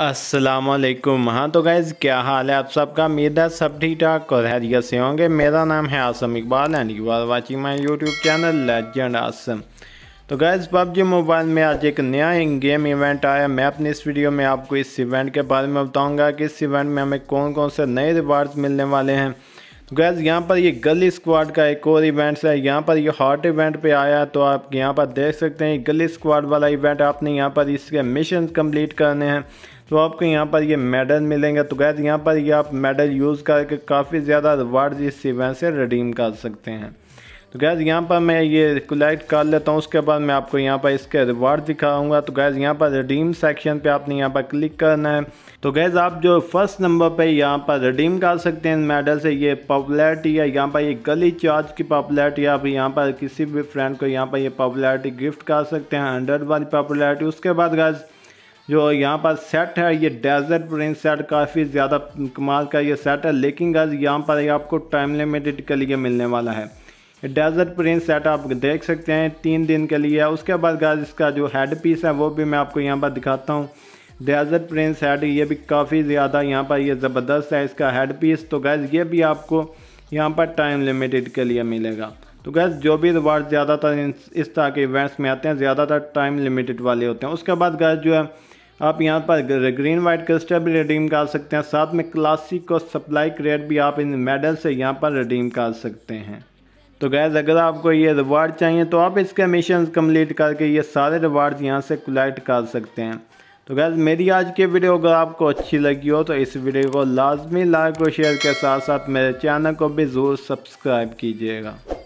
असलकुम हाँ तो गैज़ क्या हाल है आप सबका उम्मीद है सब ठीक ठाक और हैरियत से होंगे मेरा नाम है Asam Iqbal and Iqbal watching my YouTube channel legend Asam तो गैज़ पबजी मोबाइल में आज एक नया गेम इवेंट आया मैं अपने इस वीडियो में आपको इस इवेंट के बारे में बताऊंगा कि इस इवेंट में हमें कौन कौन से नए रिवार्ड्स मिलने वाले हैं गैज़ तो यहाँ पर ये गली स्क्वाड का एक और इवेंट्स है यहाँ पर ये हॉट इवेंट पे आया तो आप यहाँ पर देख सकते हैं गली स्क्वाड वाला इवेंट आपने यहाँ पर इसके मिशन कंप्लीट करने हैं तो आपको यहाँ पर ये मेडल मिलेंगे तो गैज़ यहाँ पर ये आप मेडल यूज़ करके काफ़ी ज़्यादा रिवार्ड इस इवेंट से रिडीम कर सकते हैं तो गैज़ यहाँ पर मैं ये कलेक्ट कर लेता हूँ उसके बाद मैं आपको यहाँ पर इसके रिवार्ड दिखाऊंगा तो गैज़ यहाँ पर रिडीम सेक्शन पे आपने यहाँ पर क्लिक करना है तो गैज़ आप जो फर्स्ट नंबर पे यहाँ पर रिडीम कर सकते हैं मेडल से ये पॉपुलैरिटी है यहाँ पर ये गली चार्ज की पॉपुलरिटी आप यहाँ पर किसी भी फ्रेंड को यहाँ पर ये पॉपुलरिटी गिफ्ट कर सकते हैं हंड्रेड वाली पॉपुलैरिटी उसके बाद गैज़ जो यहाँ पर सेट है ये डेजर्ट प्रिंस सेट काफ़ी ज़्यादा कमाल का ये सेट है लेकिन गज यहाँ पर आपको टाइम लिमिटेड के लिए मिलने वाला है डेजर्ट प्रिंस सेट आप देख सकते हैं तीन दिन के लिए उसके बाद गाज इसका जो हेड पीस है वो भी मैं आपको यहाँ पर दिखाता हूँ डेजर्ट प्रिंस हेड ये भी काफ़ी ज़्यादा यहाँ पर ये ज़बरदस्त है इसका हेड पीस तो गैस ये भी आपको यहाँ पर टाइम लिमिटेड के लिए मिलेगा तो गैस जो भी रिवार्ड ज़्यादातर इस तरह के इवेंट्स में आते हैं ज़्यादातर टाइम लिमिटेड वाले होते हैं उसके बाद गैस जो है आप यहाँ पर ग्रीन वाइट क्रिस्टल भी रिडीम कर सकते हैं साथ में क्लासिक और सप्लाई क्रेड भी आप इन मेडल से यहाँ पर रिडीम कर सकते हैं तो गैज़ अगर आपको ये रिवार्ड चाहिए तो आप इसके मिशन कम्प्लीट करके ये सारे रिवार्ड यहाँ से कलेक्ट कर सकते हैं तो गैज़ मेरी आज की वीडियो अगर आपको अच्छी लगी हो तो इस वीडियो को लाजमी लाइक और शेयर के साथ साथ मेरे चैनल को भी ज़रूर सब्सक्राइब कीजिएगा